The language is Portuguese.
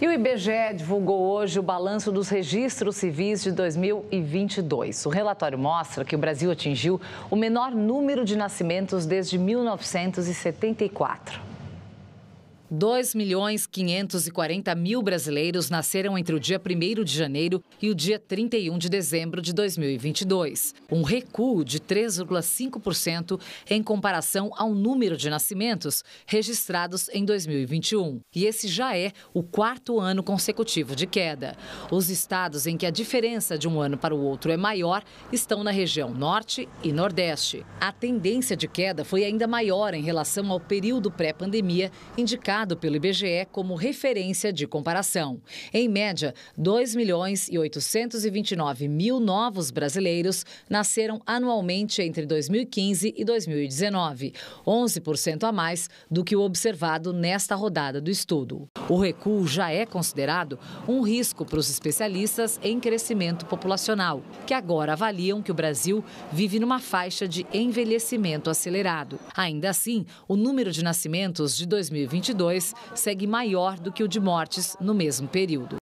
E o IBGE divulgou hoje o balanço dos registros civis de 2022. O relatório mostra que o Brasil atingiu o menor número de nascimentos desde 1974. 2 milhões 540 mil brasileiros nasceram entre o dia 1 de janeiro e o dia 31 de dezembro de 2022, um recuo de 3,5% em comparação ao número de nascimentos registrados em 2021. E esse já é o quarto ano consecutivo de queda. Os estados em que a diferença de um ano para o outro é maior estão na região norte e nordeste. A tendência de queda foi ainda maior em relação ao período pré-pandemia, indicado usado pelo IBGE como referência de comparação. Em média, 2 milhões e 829 mil novos brasileiros nasceram anualmente entre 2015 e 2019, 11% a mais do que o observado nesta rodada do estudo. O recuo já é considerado um risco para os especialistas em crescimento populacional, que agora avaliam que o Brasil vive numa faixa de envelhecimento acelerado. Ainda assim, o número de nascimentos de 2022 segue maior do que o de mortes no mesmo período.